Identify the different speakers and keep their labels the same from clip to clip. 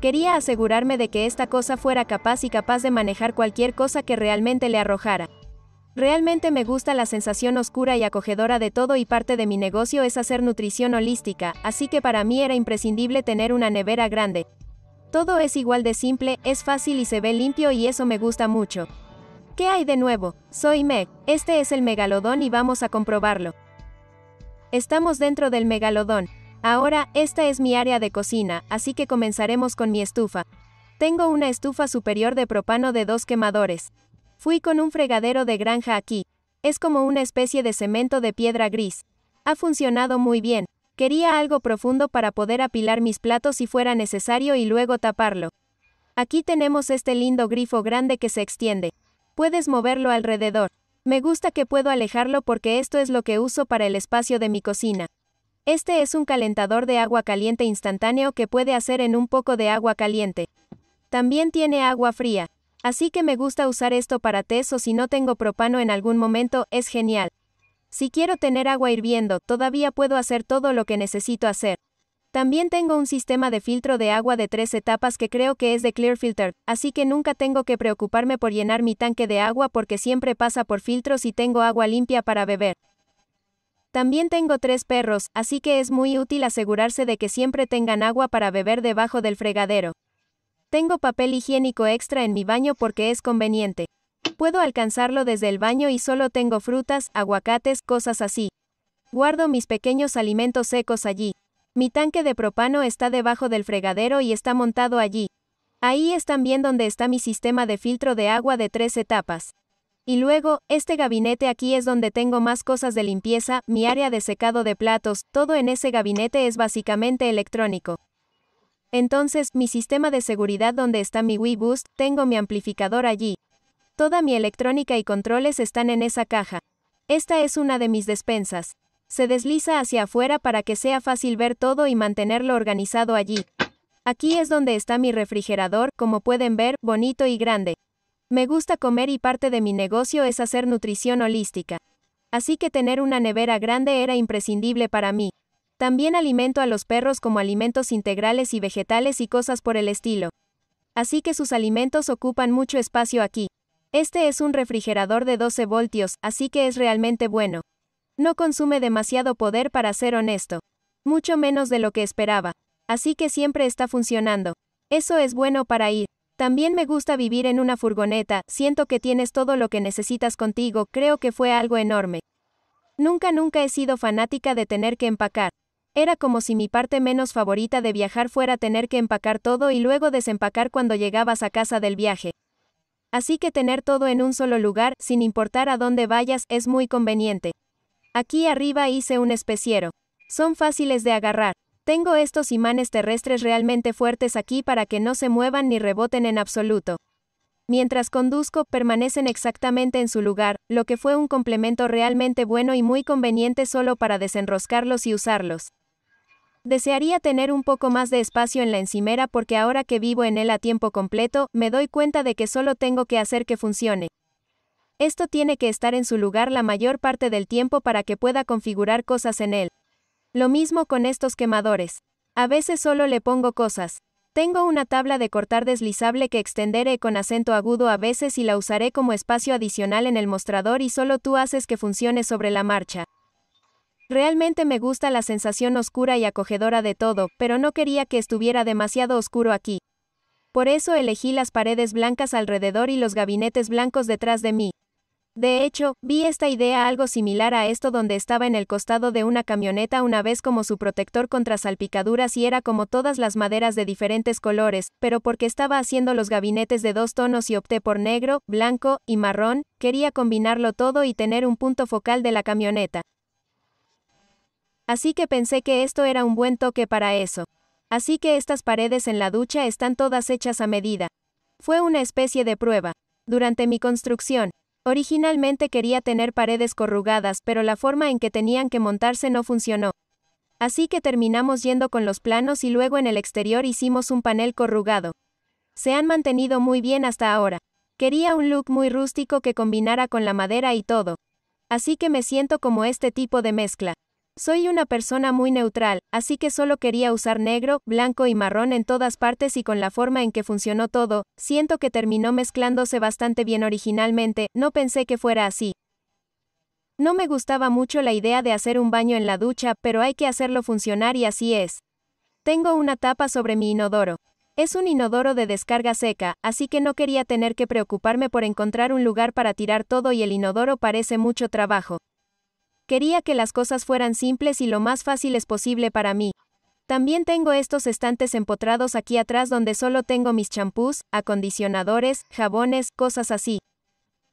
Speaker 1: Quería asegurarme de que esta cosa fuera capaz y capaz de manejar cualquier cosa que realmente le arrojara. Realmente me gusta la sensación oscura y acogedora de todo y parte de mi negocio es hacer nutrición holística, así que para mí era imprescindible tener una nevera grande. Todo es igual de simple, es fácil y se ve limpio y eso me gusta mucho. ¿Qué hay de nuevo? Soy Meg, este es el megalodón y vamos a comprobarlo. Estamos dentro del megalodón. Ahora, esta es mi área de cocina, así que comenzaremos con mi estufa. Tengo una estufa superior de propano de dos quemadores. Fui con un fregadero de granja aquí. Es como una especie de cemento de piedra gris. Ha funcionado muy bien. Quería algo profundo para poder apilar mis platos si fuera necesario y luego taparlo. Aquí tenemos este lindo grifo grande que se extiende. Puedes moverlo alrededor. Me gusta que puedo alejarlo porque esto es lo que uso para el espacio de mi cocina. Este es un calentador de agua caliente instantáneo que puede hacer en un poco de agua caliente. También tiene agua fría. Así que me gusta usar esto para tés o si no tengo propano en algún momento, es genial. Si quiero tener agua hirviendo, todavía puedo hacer todo lo que necesito hacer. También tengo un sistema de filtro de agua de tres etapas que creo que es de Clear Filter, así que nunca tengo que preocuparme por llenar mi tanque de agua porque siempre pasa por filtros y tengo agua limpia para beber. También tengo tres perros, así que es muy útil asegurarse de que siempre tengan agua para beber debajo del fregadero. Tengo papel higiénico extra en mi baño porque es conveniente. Puedo alcanzarlo desde el baño y solo tengo frutas, aguacates, cosas así. Guardo mis pequeños alimentos secos allí. Mi tanque de propano está debajo del fregadero y está montado allí. Ahí es también donde está mi sistema de filtro de agua de tres etapas. Y luego, este gabinete aquí es donde tengo más cosas de limpieza, mi área de secado de platos, todo en ese gabinete es básicamente electrónico. Entonces, mi sistema de seguridad donde está mi Wii Boost, tengo mi amplificador allí. Toda mi electrónica y controles están en esa caja. Esta es una de mis despensas. Se desliza hacia afuera para que sea fácil ver todo y mantenerlo organizado allí. Aquí es donde está mi refrigerador, como pueden ver, bonito y grande. Me gusta comer y parte de mi negocio es hacer nutrición holística. Así que tener una nevera grande era imprescindible para mí. También alimento a los perros como alimentos integrales y vegetales y cosas por el estilo. Así que sus alimentos ocupan mucho espacio aquí. Este es un refrigerador de 12 voltios, así que es realmente bueno. No consume demasiado poder para ser honesto. Mucho menos de lo que esperaba. Así que siempre está funcionando. Eso es bueno para ir. También me gusta vivir en una furgoneta, siento que tienes todo lo que necesitas contigo, creo que fue algo enorme. Nunca, nunca he sido fanática de tener que empacar. Era como si mi parte menos favorita de viajar fuera tener que empacar todo y luego desempacar cuando llegabas a casa del viaje. Así que tener todo en un solo lugar, sin importar a dónde vayas, es muy conveniente. Aquí arriba hice un especiero. Son fáciles de agarrar. Tengo estos imanes terrestres realmente fuertes aquí para que no se muevan ni reboten en absoluto. Mientras conduzco, permanecen exactamente en su lugar, lo que fue un complemento realmente bueno y muy conveniente solo para desenroscarlos y usarlos. Desearía tener un poco más de espacio en la encimera porque ahora que vivo en él a tiempo completo, me doy cuenta de que solo tengo que hacer que funcione. Esto tiene que estar en su lugar la mayor parte del tiempo para que pueda configurar cosas en él. Lo mismo con estos quemadores. A veces solo le pongo cosas. Tengo una tabla de cortar deslizable que extenderé con acento agudo a veces y la usaré como espacio adicional en el mostrador y solo tú haces que funcione sobre la marcha. Realmente me gusta la sensación oscura y acogedora de todo, pero no quería que estuviera demasiado oscuro aquí. Por eso elegí las paredes blancas alrededor y los gabinetes blancos detrás de mí. De hecho, vi esta idea algo similar a esto donde estaba en el costado de una camioneta una vez como su protector contra salpicaduras y era como todas las maderas de diferentes colores, pero porque estaba haciendo los gabinetes de dos tonos y opté por negro, blanco y marrón, quería combinarlo todo y tener un punto focal de la camioneta. Así que pensé que esto era un buen toque para eso. Así que estas paredes en la ducha están todas hechas a medida. Fue una especie de prueba. Durante mi construcción, Originalmente quería tener paredes corrugadas, pero la forma en que tenían que montarse no funcionó. Así que terminamos yendo con los planos y luego en el exterior hicimos un panel corrugado. Se han mantenido muy bien hasta ahora. Quería un look muy rústico que combinara con la madera y todo. Así que me siento como este tipo de mezcla. Soy una persona muy neutral, así que solo quería usar negro, blanco y marrón en todas partes y con la forma en que funcionó todo, siento que terminó mezclándose bastante bien originalmente, no pensé que fuera así. No me gustaba mucho la idea de hacer un baño en la ducha, pero hay que hacerlo funcionar y así es. Tengo una tapa sobre mi inodoro. Es un inodoro de descarga seca, así que no quería tener que preocuparme por encontrar un lugar para tirar todo y el inodoro parece mucho trabajo. Quería que las cosas fueran simples y lo más fáciles posible para mí. También tengo estos estantes empotrados aquí atrás donde solo tengo mis champús, acondicionadores, jabones, cosas así.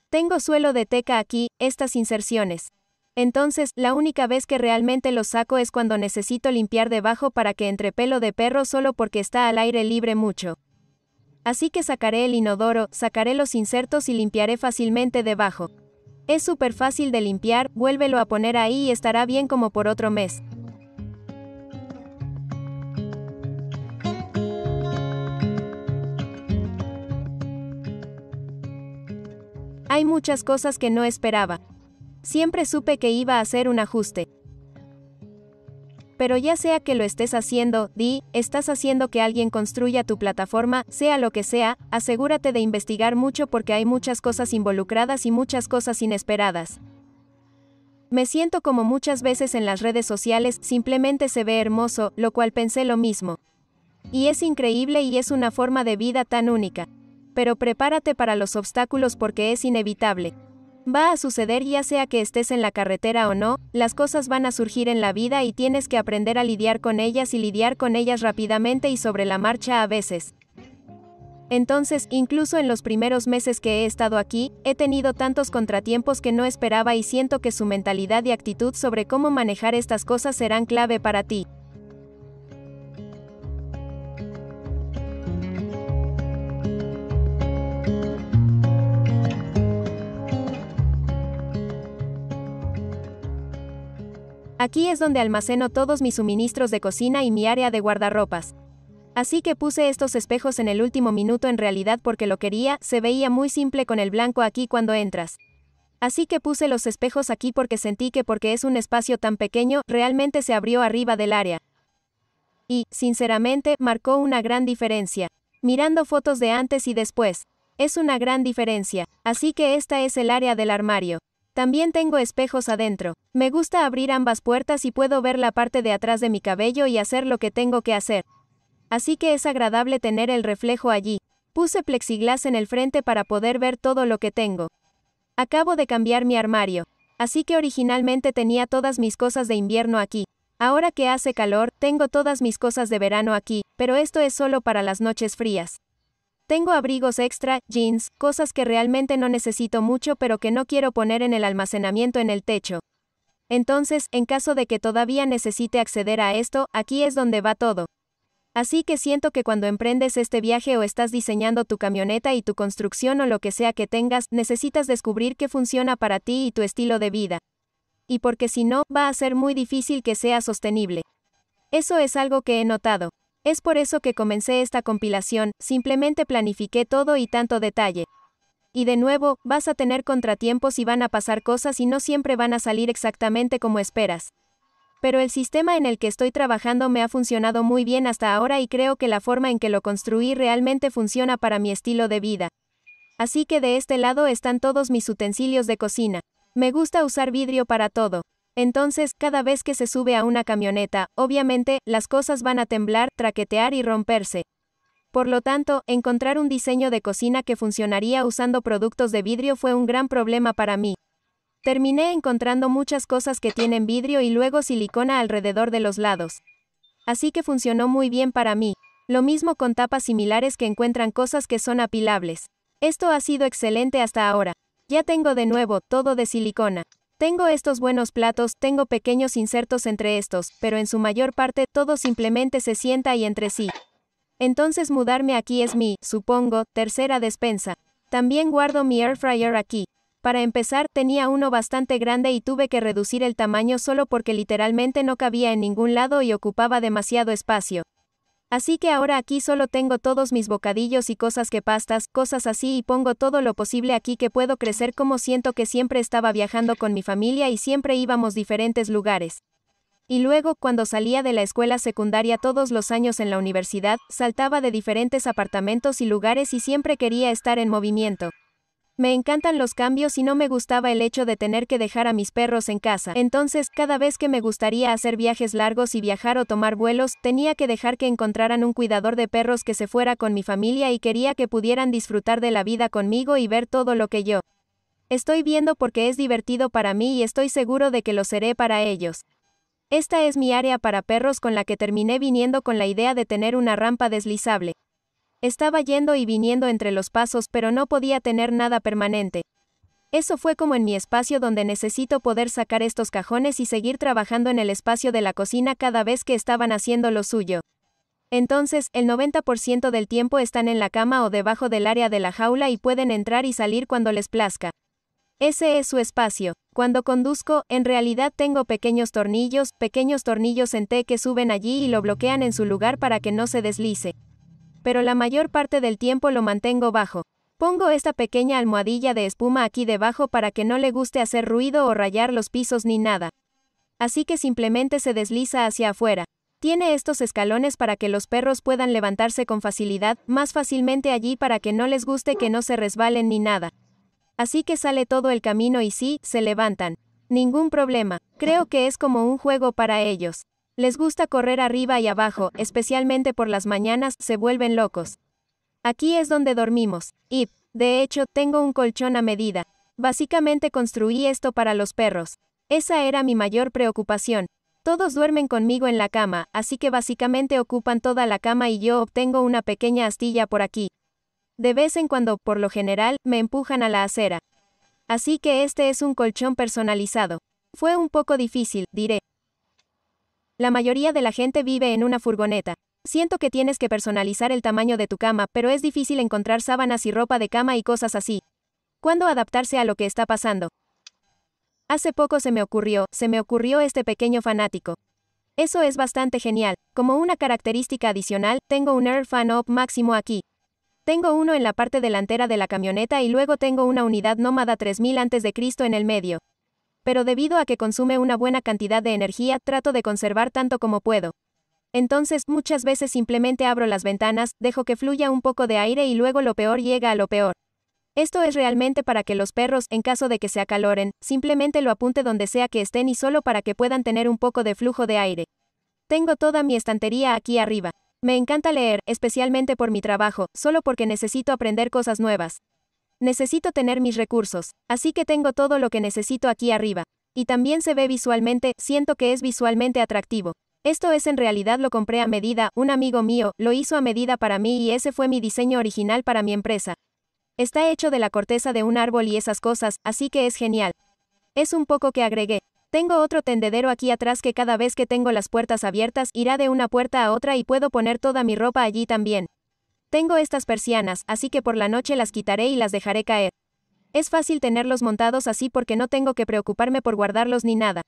Speaker 1: Tengo suelo de teca aquí, estas inserciones. Entonces, la única vez que realmente los saco es cuando necesito limpiar debajo para que entre pelo de perro solo porque está al aire libre mucho. Así que sacaré el inodoro, sacaré los insertos y limpiaré fácilmente debajo. Es súper fácil de limpiar, vuélvelo a poner ahí y estará bien como por otro mes. Hay muchas cosas que no esperaba. Siempre supe que iba a hacer un ajuste. Pero ya sea que lo estés haciendo, di, estás haciendo que alguien construya tu plataforma, sea lo que sea, asegúrate de investigar mucho porque hay muchas cosas involucradas y muchas cosas inesperadas. Me siento como muchas veces en las redes sociales, simplemente se ve hermoso, lo cual pensé lo mismo. Y es increíble y es una forma de vida tan única. Pero prepárate para los obstáculos porque es inevitable. Va a suceder ya sea que estés en la carretera o no, las cosas van a surgir en la vida y tienes que aprender a lidiar con ellas y lidiar con ellas rápidamente y sobre la marcha a veces. Entonces, incluso en los primeros meses que he estado aquí, he tenido tantos contratiempos que no esperaba y siento que su mentalidad y actitud sobre cómo manejar estas cosas serán clave para ti. Aquí es donde almaceno todos mis suministros de cocina y mi área de guardarropas. Así que puse estos espejos en el último minuto en realidad porque lo quería, se veía muy simple con el blanco aquí cuando entras. Así que puse los espejos aquí porque sentí que porque es un espacio tan pequeño, realmente se abrió arriba del área. Y, sinceramente, marcó una gran diferencia. Mirando fotos de antes y después. Es una gran diferencia. Así que esta es el área del armario. También tengo espejos adentro. Me gusta abrir ambas puertas y puedo ver la parte de atrás de mi cabello y hacer lo que tengo que hacer. Así que es agradable tener el reflejo allí. Puse plexiglas en el frente para poder ver todo lo que tengo. Acabo de cambiar mi armario. Así que originalmente tenía todas mis cosas de invierno aquí. Ahora que hace calor, tengo todas mis cosas de verano aquí, pero esto es solo para las noches frías. Tengo abrigos extra, jeans, cosas que realmente no necesito mucho pero que no quiero poner en el almacenamiento en el techo. Entonces, en caso de que todavía necesite acceder a esto, aquí es donde va todo. Así que siento que cuando emprendes este viaje o estás diseñando tu camioneta y tu construcción o lo que sea que tengas, necesitas descubrir qué funciona para ti y tu estilo de vida. Y porque si no, va a ser muy difícil que sea sostenible. Eso es algo que he notado. Es por eso que comencé esta compilación, simplemente planifiqué todo y tanto detalle. Y de nuevo, vas a tener contratiempos y van a pasar cosas y no siempre van a salir exactamente como esperas. Pero el sistema en el que estoy trabajando me ha funcionado muy bien hasta ahora y creo que la forma en que lo construí realmente funciona para mi estilo de vida. Así que de este lado están todos mis utensilios de cocina. Me gusta usar vidrio para todo. Entonces, cada vez que se sube a una camioneta, obviamente, las cosas van a temblar, traquetear y romperse. Por lo tanto, encontrar un diseño de cocina que funcionaría usando productos de vidrio fue un gran problema para mí. Terminé encontrando muchas cosas que tienen vidrio y luego silicona alrededor de los lados. Así que funcionó muy bien para mí. Lo mismo con tapas similares que encuentran cosas que son apilables. Esto ha sido excelente hasta ahora. Ya tengo de nuevo todo de silicona. Tengo estos buenos platos, tengo pequeños insertos entre estos, pero en su mayor parte todo simplemente se sienta y entre sí. Entonces mudarme aquí es mi, supongo, tercera despensa. También guardo mi air fryer aquí. Para empezar, tenía uno bastante grande y tuve que reducir el tamaño solo porque literalmente no cabía en ningún lado y ocupaba demasiado espacio. Así que ahora aquí solo tengo todos mis bocadillos y cosas que pastas, cosas así y pongo todo lo posible aquí que puedo crecer como siento que siempre estaba viajando con mi familia y siempre íbamos diferentes lugares. Y luego, cuando salía de la escuela secundaria todos los años en la universidad, saltaba de diferentes apartamentos y lugares y siempre quería estar en movimiento. Me encantan los cambios y no me gustaba el hecho de tener que dejar a mis perros en casa. Entonces, cada vez que me gustaría hacer viajes largos y viajar o tomar vuelos, tenía que dejar que encontraran un cuidador de perros que se fuera con mi familia y quería que pudieran disfrutar de la vida conmigo y ver todo lo que yo estoy viendo porque es divertido para mí y estoy seguro de que lo seré para ellos. Esta es mi área para perros con la que terminé viniendo con la idea de tener una rampa deslizable. Estaba yendo y viniendo entre los pasos pero no podía tener nada permanente. Eso fue como en mi espacio donde necesito poder sacar estos cajones y seguir trabajando en el espacio de la cocina cada vez que estaban haciendo lo suyo. Entonces, el 90% del tiempo están en la cama o debajo del área de la jaula y pueden entrar y salir cuando les plazca. Ese es su espacio. Cuando conduzco, en realidad tengo pequeños tornillos, pequeños tornillos en T que suben allí y lo bloquean en su lugar para que no se deslice pero la mayor parte del tiempo lo mantengo bajo. Pongo esta pequeña almohadilla de espuma aquí debajo para que no le guste hacer ruido o rayar los pisos ni nada. Así que simplemente se desliza hacia afuera. Tiene estos escalones para que los perros puedan levantarse con facilidad, más fácilmente allí para que no les guste que no se resbalen ni nada. Así que sale todo el camino y sí, se levantan. Ningún problema. Creo que es como un juego para ellos. Les gusta correr arriba y abajo, especialmente por las mañanas, se vuelven locos. Aquí es donde dormimos. Y, de hecho, tengo un colchón a medida. Básicamente construí esto para los perros. Esa era mi mayor preocupación. Todos duermen conmigo en la cama, así que básicamente ocupan toda la cama y yo obtengo una pequeña astilla por aquí. De vez en cuando, por lo general, me empujan a la acera. Así que este es un colchón personalizado. Fue un poco difícil, diré, la mayoría de la gente vive en una furgoneta. Siento que tienes que personalizar el tamaño de tu cama, pero es difícil encontrar sábanas y ropa de cama y cosas así. ¿Cuándo adaptarse a lo que está pasando? Hace poco se me ocurrió, se me ocurrió este pequeño fanático. Eso es bastante genial. Como una característica adicional, tengo un Air Fan Up máximo aquí. Tengo uno en la parte delantera de la camioneta y luego tengo una unidad nómada 3000 a.C. en el medio pero debido a que consume una buena cantidad de energía, trato de conservar tanto como puedo. Entonces, muchas veces simplemente abro las ventanas, dejo que fluya un poco de aire y luego lo peor llega a lo peor. Esto es realmente para que los perros, en caso de que se acaloren, simplemente lo apunte donde sea que estén y solo para que puedan tener un poco de flujo de aire. Tengo toda mi estantería aquí arriba. Me encanta leer, especialmente por mi trabajo, solo porque necesito aprender cosas nuevas. Necesito tener mis recursos, así que tengo todo lo que necesito aquí arriba. Y también se ve visualmente, siento que es visualmente atractivo. Esto es en realidad lo compré a medida, un amigo mío, lo hizo a medida para mí y ese fue mi diseño original para mi empresa. Está hecho de la corteza de un árbol y esas cosas, así que es genial. Es un poco que agregué. Tengo otro tendedero aquí atrás que cada vez que tengo las puertas abiertas irá de una puerta a otra y puedo poner toda mi ropa allí también. Tengo estas persianas, así que por la noche las quitaré y las dejaré caer. Es fácil tenerlos montados así porque no tengo que preocuparme por guardarlos ni nada.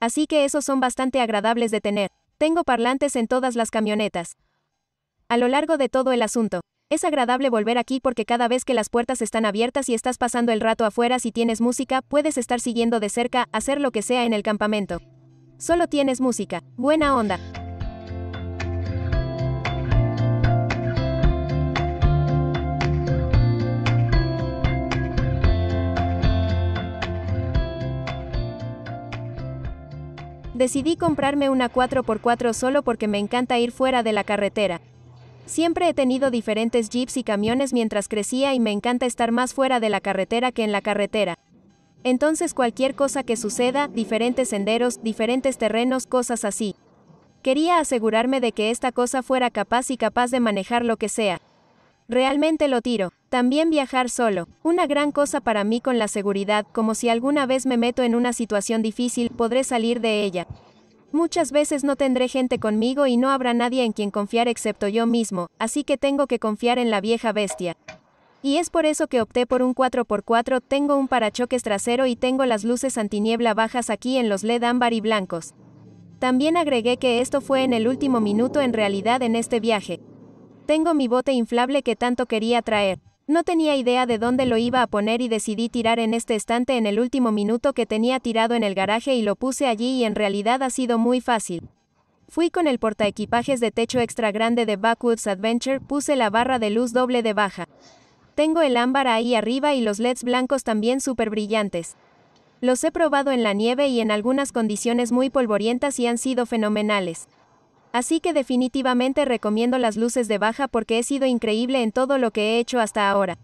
Speaker 1: Así que esos son bastante agradables de tener. Tengo parlantes en todas las camionetas. A lo largo de todo el asunto, es agradable volver aquí porque cada vez que las puertas están abiertas y estás pasando el rato afuera si tienes música, puedes estar siguiendo de cerca, hacer lo que sea en el campamento. Solo tienes música. Buena onda. Decidí comprarme una 4x4 solo porque me encanta ir fuera de la carretera. Siempre he tenido diferentes jeeps y camiones mientras crecía y me encanta estar más fuera de la carretera que en la carretera. Entonces cualquier cosa que suceda, diferentes senderos, diferentes terrenos, cosas así. Quería asegurarme de que esta cosa fuera capaz y capaz de manejar lo que sea. Realmente lo tiro. También viajar solo. Una gran cosa para mí con la seguridad, como si alguna vez me meto en una situación difícil, podré salir de ella. Muchas veces no tendré gente conmigo y no habrá nadie en quien confiar excepto yo mismo, así que tengo que confiar en la vieja bestia. Y es por eso que opté por un 4x4, tengo un parachoques trasero y tengo las luces antiniebla bajas aquí en los LED ámbar y blancos. También agregué que esto fue en el último minuto en realidad en este viaje, tengo mi bote inflable que tanto quería traer. No tenía idea de dónde lo iba a poner y decidí tirar en este estante en el último minuto que tenía tirado en el garaje y lo puse allí y en realidad ha sido muy fácil. Fui con el portaequipajes de techo extra grande de Backwoods Adventure, puse la barra de luz doble de baja. Tengo el ámbar ahí arriba y los LEDs blancos también súper brillantes. Los he probado en la nieve y en algunas condiciones muy polvorientas y han sido fenomenales. Así que definitivamente recomiendo las luces de baja porque he sido increíble en todo lo que he hecho hasta ahora.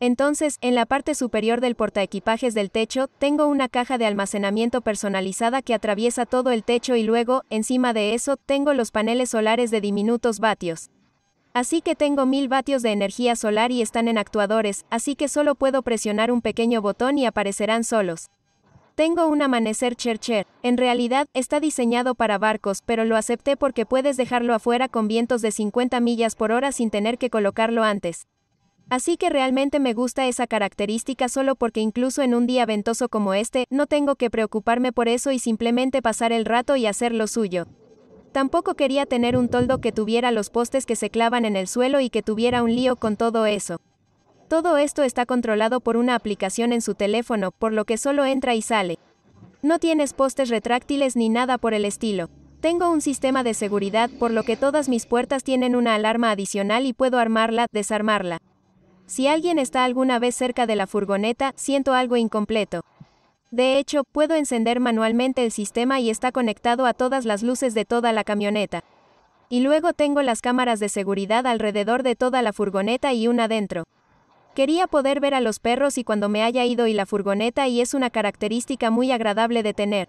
Speaker 1: Entonces, en la parte superior del portaequipajes del techo, tengo una caja de almacenamiento personalizada que atraviesa todo el techo y luego, encima de eso, tengo los paneles solares de diminutos vatios. Así que tengo 1000 vatios de energía solar y están en actuadores, así que solo puedo presionar un pequeño botón y aparecerán solos. Tengo un amanecer Chercher. En realidad, está diseñado para barcos, pero lo acepté porque puedes dejarlo afuera con vientos de 50 millas por hora sin tener que colocarlo antes. Así que realmente me gusta esa característica solo porque incluso en un día ventoso como este, no tengo que preocuparme por eso y simplemente pasar el rato y hacer lo suyo. Tampoco quería tener un toldo que tuviera los postes que se clavan en el suelo y que tuviera un lío con todo eso. Todo esto está controlado por una aplicación en su teléfono, por lo que solo entra y sale. No tienes postes retráctiles ni nada por el estilo. Tengo un sistema de seguridad por lo que todas mis puertas tienen una alarma adicional y puedo armarla, desarmarla. Si alguien está alguna vez cerca de la furgoneta, siento algo incompleto. De hecho, puedo encender manualmente el sistema y está conectado a todas las luces de toda la camioneta. Y luego tengo las cámaras de seguridad alrededor de toda la furgoneta y una adentro. Quería poder ver a los perros y cuando me haya ido y la furgoneta y es una característica muy agradable de tener.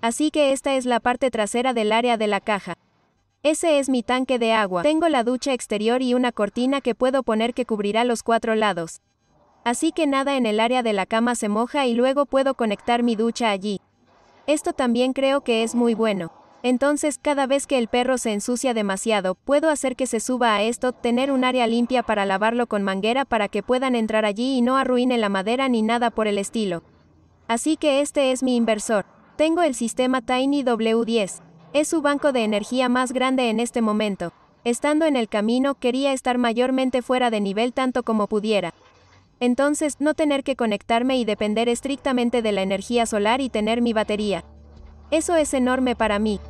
Speaker 1: Así que esta es la parte trasera del área de la caja. Ese es mi tanque de agua. Tengo la ducha exterior y una cortina que puedo poner que cubrirá los cuatro lados. Así que nada en el área de la cama se moja y luego puedo conectar mi ducha allí. Esto también creo que es muy bueno. Entonces cada vez que el perro se ensucia demasiado, puedo hacer que se suba a esto, tener un área limpia para lavarlo con manguera para que puedan entrar allí y no arruine la madera ni nada por el estilo. Así que este es mi inversor. Tengo el sistema Tiny W10. Es su banco de energía más grande en este momento. Estando en el camino quería estar mayormente fuera de nivel tanto como pudiera. Entonces, no tener que conectarme y depender estrictamente de la energía solar y tener mi batería. Eso es enorme para mí.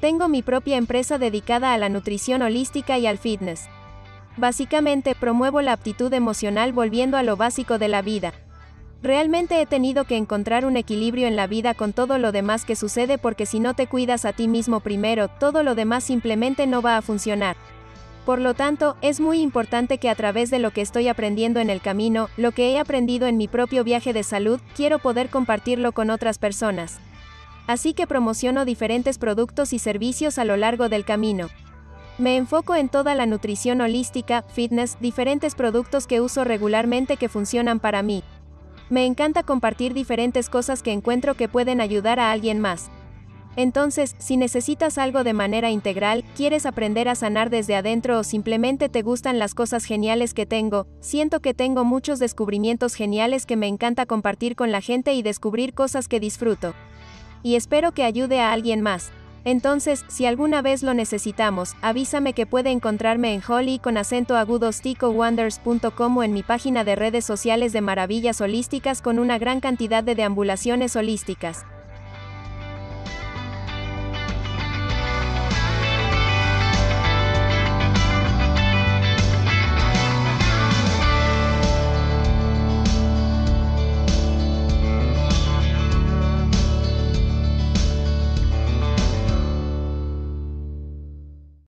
Speaker 1: Tengo mi propia empresa dedicada a la nutrición holística y al fitness. Básicamente, promuevo la aptitud emocional volviendo a lo básico de la vida. Realmente he tenido que encontrar un equilibrio en la vida con todo lo demás que sucede porque si no te cuidas a ti mismo primero, todo lo demás simplemente no va a funcionar. Por lo tanto, es muy importante que a través de lo que estoy aprendiendo en el camino, lo que he aprendido en mi propio viaje de salud, quiero poder compartirlo con otras personas. Así que promociono diferentes productos y servicios a lo largo del camino. Me enfoco en toda la nutrición holística, fitness, diferentes productos que uso regularmente que funcionan para mí. Me encanta compartir diferentes cosas que encuentro que pueden ayudar a alguien más. Entonces, si necesitas algo de manera integral, quieres aprender a sanar desde adentro o simplemente te gustan las cosas geniales que tengo, siento que tengo muchos descubrimientos geniales que me encanta compartir con la gente y descubrir cosas que disfruto. Y espero que ayude a alguien más. Entonces, si alguna vez lo necesitamos, avísame que puede encontrarme en Holly con acento agudo sticowonders.com o en mi página de redes sociales de maravillas holísticas con una gran cantidad de deambulaciones holísticas.